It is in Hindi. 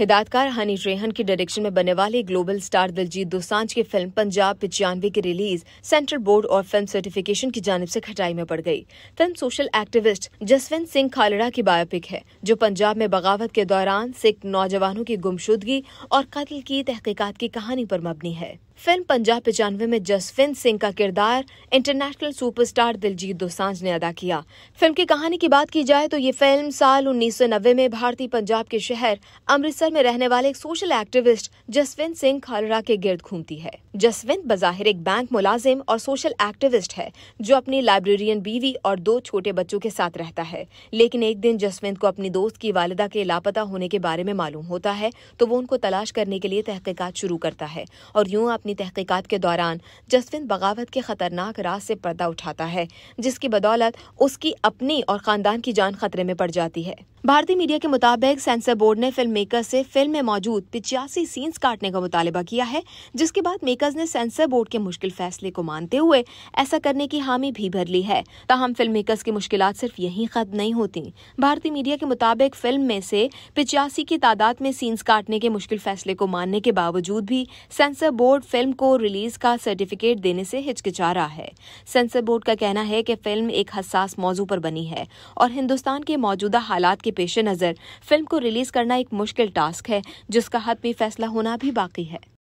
हिदायतकार हनी रेहन के डायरेक्शन में बनने वाले ग्लोबल स्टार दिलजीत दोसांझ की फिल्म पंजाब पिचानवे की रिलीज सेंट्रल बोर्ड और फिल्म सर्टिफिकेशन की जानब से खटाई में पड़ गई film social activist Jaswant Singh Khalra की बायोपिक है जो पंजाब में बगावत के दौरान सिख नौजवानों की गुमशुदगी और कत्ल की तहकीकत की कहानी पर मबनी है फिल्म पंजाब पचानवे में जसविंद सिंह का किरदार इंटरनेशनल सुपरस्टार दिलजीत दोसांझ ने अदा किया फिल्म की कहानी की बात की जाए तो ये फिल्म साल 1990 में भारतीय पंजाब के शहर अमृतसर में रहने वाले एक सोशल एक्टिविस्ट जसविंद सिंह खालरा के गिर्द घूमती है जसविंद बजाहिर एक बैंक मुलाजिम और सोशल एक्टिविस्ट है जो अपनी लाइब्रेरियन बीवी और दो छोटे बच्चों के साथ रहता है लेकिन एक दिन जसविंद को अपनी दोस्त की वालदा के लापता होने के बारे में मालूम होता है तो वो उनको तलाश करने के लिए तहकीकात शुरू करता है और यूँ अपनी अपनी तहकीकात के दौरान जसविंद बगावत के खतरनाक राज से पर्दा उठाता है जिसकी बदौलत उसकी अपनी और खानदान की जान खतरे में पड़ जाती है भारतीय मीडिया के मुताबिक सेंसर बोर्ड ने फिल्म मेकर से फिल्म में मौजूद पिचासी सीन्स काटने का मुतालबा किया है जिसके बाद मेकर्स ने सेंसर बोर्ड के मुश्किल फैसले को मानते हुए ऐसा करने की हामी भी भर ली है ताहम फिल्म मेकर्स की मुश्किल सिर्फ यही खत्म नहीं होती भारतीय मीडिया के मुताबिक फिल्म में से पिचासी की तादाद में सीन्स काटने के मुश्किल फैसले को मानने के बावजूद भी सेंसर बोर्ड फिल्म को रिलीज का सर्टिफिकेट देने से हिचकिचा रहा है सेंसर बोर्ड का कहना है कि फिल्म एक हसास मौजू पर बनी है और हिंदुस्तान के मौजूदा हालात के पेश नज़र फिल्म को रिलीज करना एक मुश्किल टास्क है जिसका हतमी फैसला होना भी बाकी है